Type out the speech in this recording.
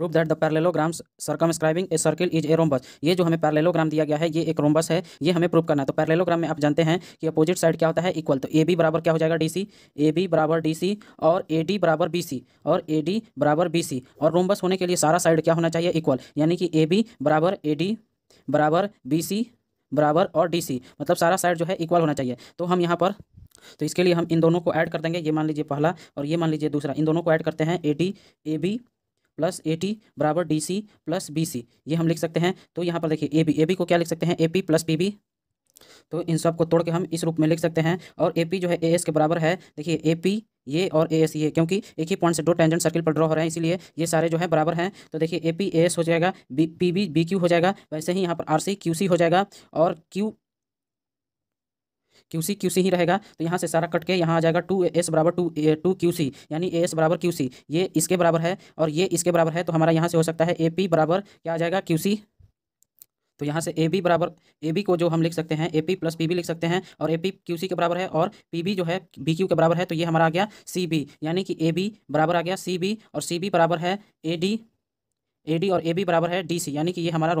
proof that the parallelograms circumscribing a circle is a rhombus ये जो हमें parallelogram दिया गया है ये एक रोम्बस है ये हमें प्रूफ करना है तो पैरेललोग्राम में आप जानते हैं कि अपोजिट साइड क्या होता है इक्वल तो ए बी बराबर क्या हो जाएगा डी सी ए बी बराबर डी सी और ए डी बराबर बी सी और ए डी बराबर बी सी और रोम्बस होने के लिए सारा साइड क्या होना चाहिए इक्वल यानी कि ए बी बराबर ए डी बराबर बी सी बराबर और डी सी मतलब सारा साइड जो है इक्वल होना चाहिए तो हम यहाँ पर तो इसके लिए हम इन दोनों को ऐड कर देंगे ये मान लीजिए पहला और ये मान लीजिए दूसरा इन दोनों को ऐड करते हैं A D A B plus A T बराबर D C plus B C ये हम लिख सकते हैं तो यहाँ पर देखिए ए बी ए बी को क्या लिख सकते हैं A P plus P B तो इन सब को तोड़ के हम इस रूप में लिख सकते हैं और ए पी जो है ए एस के बराबर है देखिए ए पी ये और ए एस ये क्योंकि एक ही पॉइंट से दो टेंजेंट सर्किल पर ड्रॉ हो रहे हैं इसीलिए ये सारे जो है बराबर हैं तो देखिए ए पी ए एस हो जाएगा B P B B Q हो जाएगा वैसे ही यहाँ पर आर सी क्यू सी हो जाएगा और Q Q C Q C ही रहेगा तो यहाँ से सारा कट के यहाँ आ जाएगा टू एस बराबर two A two Q C यानी ए एस बराबर क्यू सी ये इसके बराबर है और ये इसके बराबर है तो हमारा यहाँ से हो सकता है ए पी बराबर क्या आ जाएगा क्यू सी तो यहाँ से ए बी बराबर ए बी को जो हम लिख सकते हैं A P plus P B लिख सकते हैं और ए पी क्यू सी के बराबर है और पी बी जो है बी क्यू के बराबर है तो ये हमारा आ गया सी बी यानी कि ए बी बराबर आ गया सी बी और सी बी बराबर है ए डी ए डी और ए बी बराबर है डी सी यानी कि ये हमारा